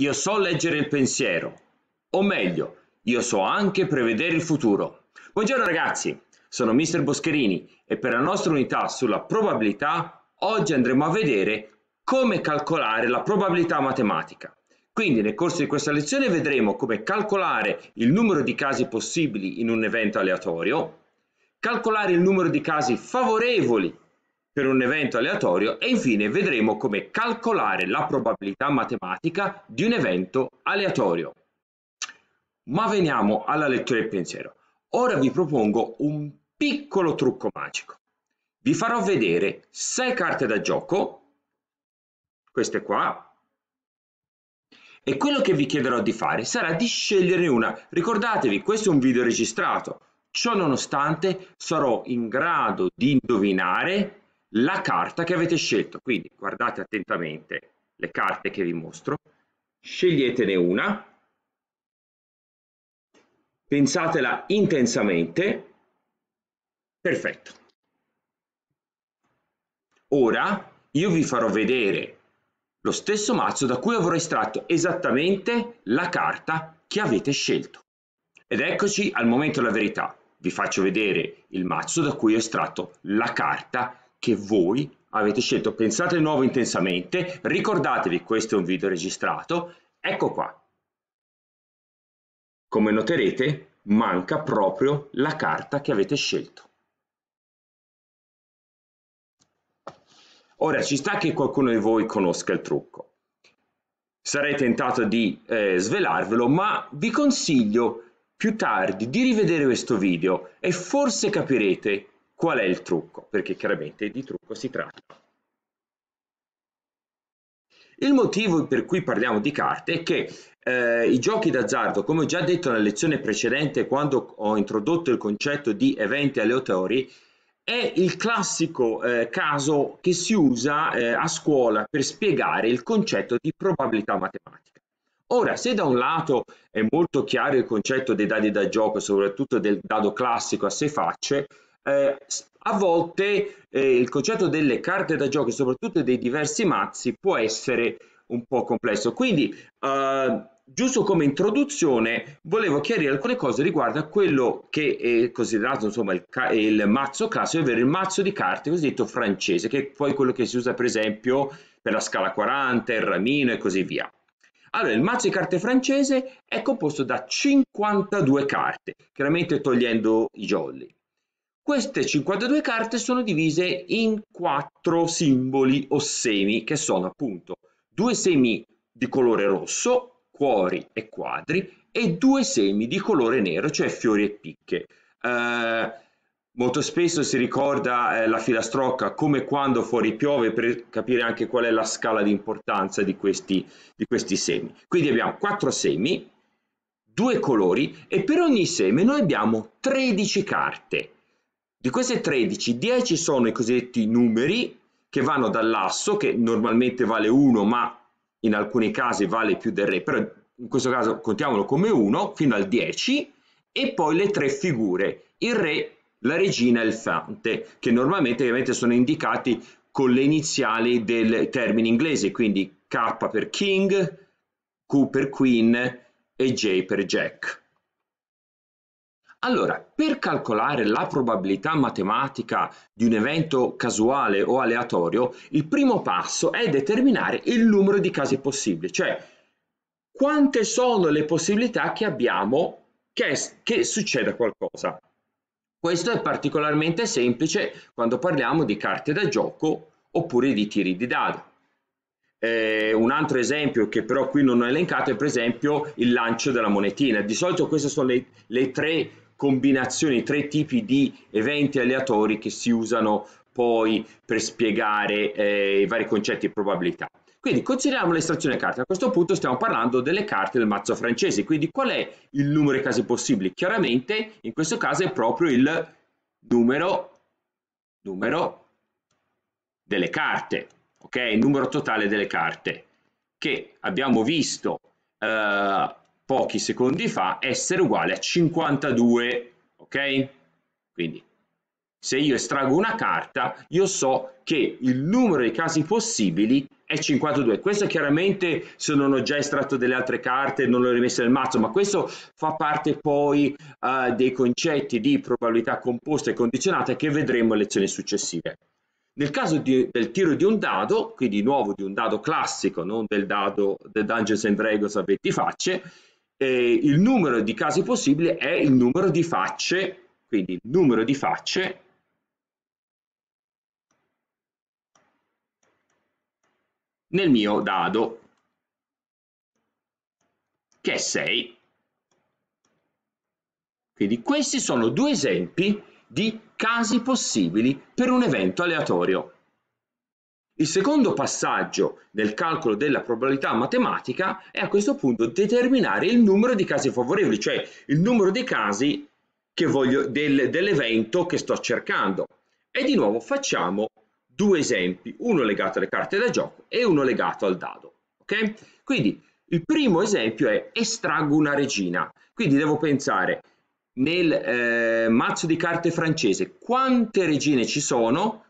Io so leggere il pensiero, o meglio, io so anche prevedere il futuro. Buongiorno ragazzi, sono Mr. Boscherini e per la nostra unità sulla probabilità oggi andremo a vedere come calcolare la probabilità matematica. Quindi nel corso di questa lezione vedremo come calcolare il numero di casi possibili in un evento aleatorio, calcolare il numero di casi favorevoli per un evento aleatorio e infine vedremo come calcolare la probabilità matematica di un evento aleatorio. Ma veniamo alla lettura del pensiero. Ora vi propongo un piccolo trucco magico. Vi farò vedere sei carte da gioco, queste qua, e quello che vi chiederò di fare sarà di scegliere una. Ricordatevi, questo è un video registrato. Ciò nonostante sarò in grado di indovinare la carta che avete scelto. Quindi guardate attentamente le carte che vi mostro, sceglietene una, pensatela intensamente, perfetto. Ora io vi farò vedere lo stesso mazzo da cui avrò estratto esattamente la carta che avete scelto. Ed eccoci al momento della verità. Vi faccio vedere il mazzo da cui ho estratto la carta che voi avete scelto. Pensate di nuovo intensamente, ricordatevi questo è un video registrato, ecco qua. Come noterete manca proprio la carta che avete scelto. Ora ci sta che qualcuno di voi conosca il trucco. Sarei tentato di eh, svelarvelo, ma vi consiglio più tardi di rivedere questo video e forse capirete Qual è il trucco? Perché chiaramente di trucco si tratta. Il motivo per cui parliamo di carte è che eh, i giochi d'azzardo, come ho già detto nella lezione precedente quando ho introdotto il concetto di eventi aleatori, è il classico eh, caso che si usa eh, a scuola per spiegare il concetto di probabilità matematica. Ora, se da un lato è molto chiaro il concetto dei dadi da gioco, soprattutto del dado classico a sei facce, eh, a volte eh, il concetto delle carte da gioco, soprattutto dei diversi mazzi, può essere un po' complesso. Quindi, eh, giusto come introduzione, volevo chiarire alcune cose riguardo a quello che è considerato insomma il, il mazzo classico, ovvero il mazzo di carte cosiddetto francese, che è poi quello che si usa per esempio per la scala 40, il ramino e così via. Allora, il mazzo di carte francese è composto da 52 carte, chiaramente togliendo i jolly. Queste 52 carte sono divise in quattro simboli o semi, che sono appunto due semi di colore rosso, cuori e quadri, e due semi di colore nero, cioè fiori e picche. Eh, molto spesso si ricorda eh, la filastrocca come quando fuori piove per capire anche qual è la scala di importanza di questi, di questi semi. Quindi abbiamo quattro semi, due colori e per ogni seme noi abbiamo 13 carte di queste 13, 10 sono i cosiddetti numeri che vanno dall'asso, che normalmente vale 1, ma in alcuni casi vale più del re, però in questo caso contiamolo come 1, fino al 10, e poi le tre figure, il re, la regina e il fante, che normalmente ovviamente sono indicati con le iniziali del termine inglese, quindi K per King, Q per Queen e J per Jack. Allora, per calcolare la probabilità matematica di un evento casuale o aleatorio, il primo passo è determinare il numero di casi possibili, cioè quante sono le possibilità che abbiamo che, che succeda qualcosa. Questo è particolarmente semplice quando parliamo di carte da gioco oppure di tiri di dado. Eh, un altro esempio che però qui non ho elencato è per esempio il lancio della monetina. Di solito queste sono le, le tre combinazioni, tre tipi di eventi aleatori che si usano poi per spiegare eh, i vari concetti e probabilità. Quindi consideriamo l'estrazione carte. A questo punto stiamo parlando delle carte del mazzo francese, quindi qual è il numero di casi possibili? Chiaramente in questo caso è proprio il numero, numero delle carte, ok? Il numero totale delle carte che abbiamo visto eh, pochi secondi fa essere uguale a 52, ok? Quindi se io estraggo una carta, io so che il numero dei casi possibili è 52. Questo chiaramente se non ho già estratto delle altre carte non l'ho rimesso nel mazzo, ma questo fa parte poi uh, dei concetti di probabilità composta e condizionata che vedremo in lezioni successive. Nel caso di, del tiro di un dado, quindi di nuovo di un dado classico, non del dado del Dungeons and Dragons a 20 facce, eh, il numero di casi possibili è il numero di facce, quindi il numero di facce nel mio dado, che è 6. Quindi questi sono due esempi di casi possibili per un evento aleatorio. Il secondo passaggio nel calcolo della probabilità matematica è a questo punto determinare il numero di casi favorevoli, cioè il numero di casi del, dell'evento che sto cercando. E di nuovo facciamo due esempi, uno legato alle carte da gioco e uno legato al dado. Okay? Quindi il primo esempio è estraggo una regina, quindi devo pensare nel eh, mazzo di carte francese quante regine ci sono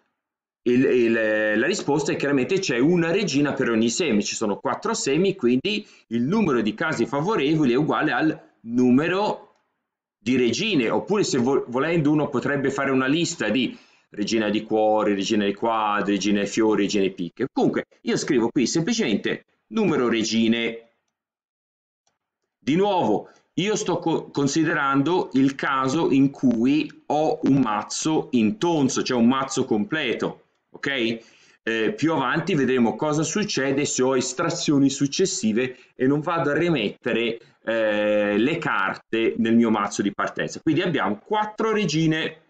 il, il, la risposta è chiaramente c'è una regina per ogni seme, ci sono quattro semi, quindi il numero di casi favorevoli è uguale al numero di regine, oppure se vo volendo uno potrebbe fare una lista di regina di cuori, regina di quadri, regina di fiori, regina di picche. Comunque io scrivo qui semplicemente numero regine. Di nuovo, io sto co considerando il caso in cui ho un mazzo in tonso, cioè un mazzo completo ok? Eh, più avanti vedremo cosa succede se ho estrazioni successive e non vado a rimettere eh, le carte nel mio mazzo di partenza. Quindi abbiamo quattro regine.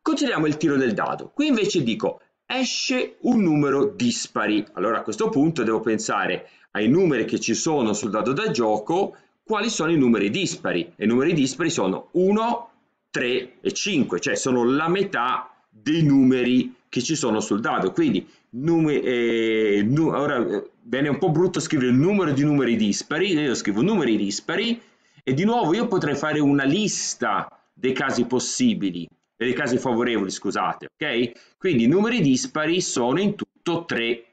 Consideriamo il tiro del dado. Qui invece dico esce un numero dispari. Allora a questo punto devo pensare ai numeri che ci sono sul dado da gioco, quali sono i numeri dispari. i numeri dispari sono 1, 3 e 5, cioè sono la metà dei numeri che ci sono sul dado. Quindi, nume, eh, nu ora eh, viene un po' brutto scrivere il numero di numeri dispari, eh, io scrivo numeri dispari e di nuovo io potrei fare una lista dei casi possibili, dei casi favorevoli, scusate, ok? Quindi i numeri dispari sono in tutto tre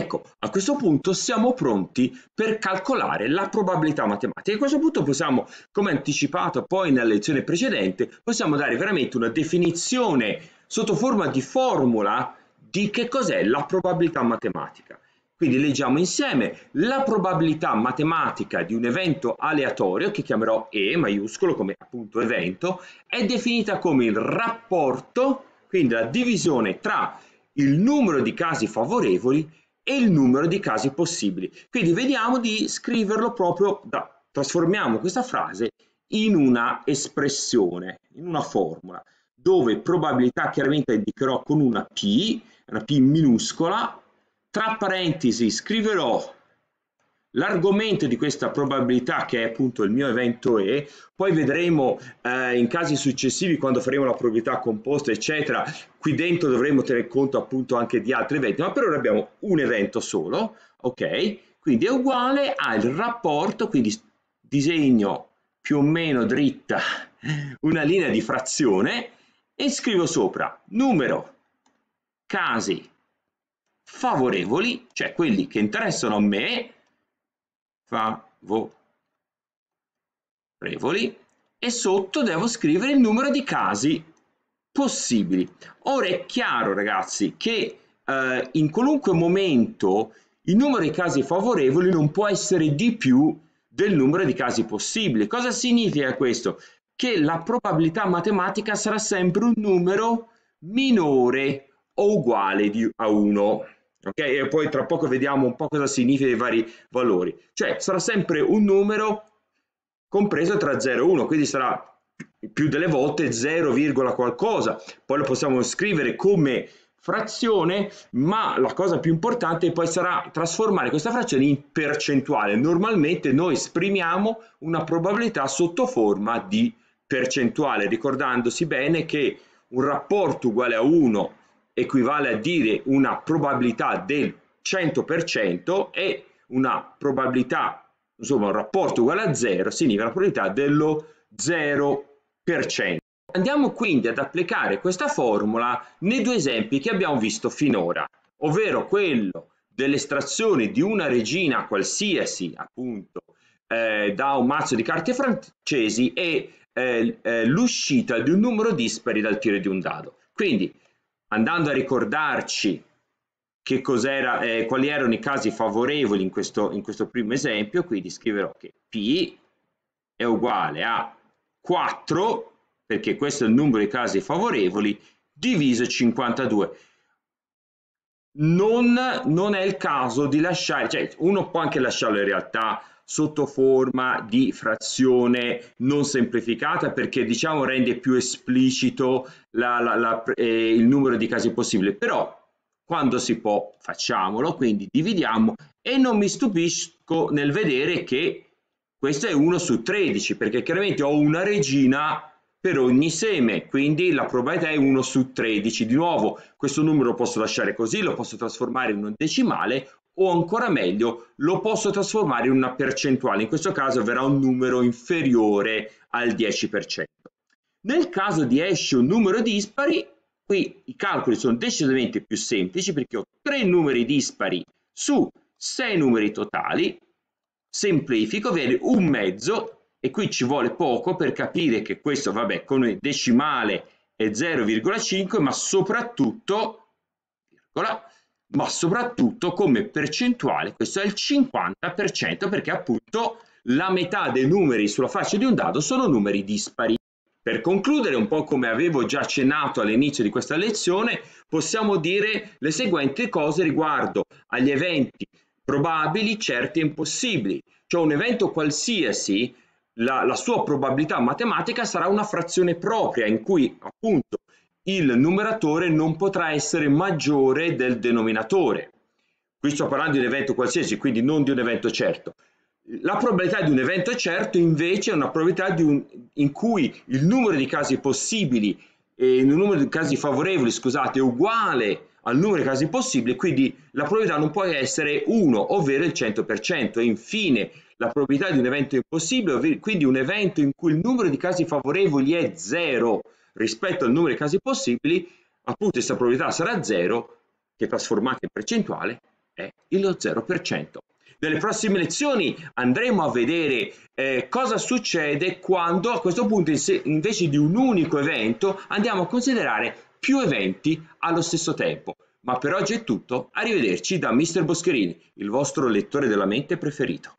Ecco, a questo punto siamo pronti per calcolare la probabilità matematica. a questo punto possiamo, come anticipato poi nella lezione precedente, possiamo dare veramente una definizione sotto forma di formula di che cos'è la probabilità matematica. Quindi leggiamo insieme la probabilità matematica di un evento aleatorio, che chiamerò E maiuscolo come appunto evento, è definita come il rapporto, quindi la divisione tra il numero di casi favorevoli e il numero di casi possibili. Quindi vediamo di scriverlo proprio, da, trasformiamo questa frase in una espressione, in una formula, dove probabilità chiaramente indicherò con una P, una P minuscola, tra parentesi scriverò L'argomento di questa probabilità, che è appunto il mio evento E, poi vedremo eh, in casi successivi quando faremo la probabilità composta, eccetera, qui dentro dovremo tenere conto appunto anche di altri eventi, ma per ora abbiamo un evento solo, ok? Quindi è uguale al rapporto, quindi disegno più o meno dritta una linea di frazione e scrivo sopra numero casi favorevoli, cioè quelli che interessano a me, favorevoli e sotto devo scrivere il numero di casi possibili. Ora è chiaro ragazzi che eh, in qualunque momento il numero di casi favorevoli non può essere di più del numero di casi possibili. Cosa significa questo? Che la probabilità matematica sarà sempre un numero minore o uguale a 1. Okay? E poi tra poco vediamo un po' cosa significa i vari valori. Cioè sarà sempre un numero compreso tra 0 e 1, quindi sarà più delle volte 0, qualcosa. Poi lo possiamo scrivere come frazione, ma la cosa più importante poi sarà trasformare questa frazione in percentuale. Normalmente noi esprimiamo una probabilità sotto forma di percentuale, ricordandosi bene che un rapporto uguale a 1 equivale a dire una probabilità del 100% e una probabilità, insomma un rapporto uguale a 0 significa la probabilità dello 0%. Andiamo quindi ad applicare questa formula nei due esempi che abbiamo visto finora, ovvero quello dell'estrazione di una regina qualsiasi, appunto, eh, da un mazzo di carte francesi e eh, eh, l'uscita di un numero dispari dal tiro di un dado. Quindi andando a ricordarci che cos'era, eh, quali erano i casi favorevoli in questo, in questo primo esempio, quindi scriverò che P è uguale a 4, perché questo è il numero di casi favorevoli, diviso 52. Non, non, è il caso di lasciare, cioè uno può anche lasciarlo in realtà sotto forma di frazione non semplificata perché diciamo rende più esplicito la, la, la, eh, il numero di casi possibile però quando si può facciamolo quindi dividiamo e non mi stupisco nel vedere che questo è 1 su 13 perché chiaramente ho una regina per ogni seme quindi la probabilità è 1 su 13 di nuovo questo numero lo posso lasciare così lo posso trasformare in un decimale o ancora meglio lo posso trasformare in una percentuale, in questo caso verrà un numero inferiore al 10%. Nel caso di esce un numero dispari, qui i calcoli sono decisamente più semplici perché ho tre numeri dispari su sei numeri totali, semplifico, viene un mezzo e qui ci vuole poco per capire che questo, vabbè, con il decimale è 0,5, ma soprattutto, virgola, ma soprattutto come percentuale, questo è il 50% perché appunto la metà dei numeri sulla faccia di un dado sono numeri dispari. Per concludere, un po' come avevo già accennato all'inizio di questa lezione, possiamo dire le seguenti cose riguardo agli eventi probabili, certi e impossibili. Cioè un evento qualsiasi, la, la sua probabilità matematica sarà una frazione propria in cui appunto il numeratore non potrà essere maggiore del denominatore. Qui sto parlando di un evento qualsiasi, quindi non di un evento certo. La probabilità di un evento certo invece è una probabilità un, in cui il numero di casi possibili, eh, il numero di casi favorevoli, scusate, è uguale al numero di casi possibili, quindi la probabilità non può essere 1, ovvero il 100%. E infine la probabilità di un evento impossibile, quindi un evento in cui il numero di casi favorevoli è 0, rispetto al numero di casi possibili, appunto questa probabilità sarà 0, che trasformata in percentuale è lo 0%. Nelle prossime lezioni andremo a vedere eh, cosa succede quando a questo punto invece di un unico evento andiamo a considerare più eventi allo stesso tempo. Ma per oggi è tutto, arrivederci da Mr. Boscherini, il vostro lettore della mente preferito.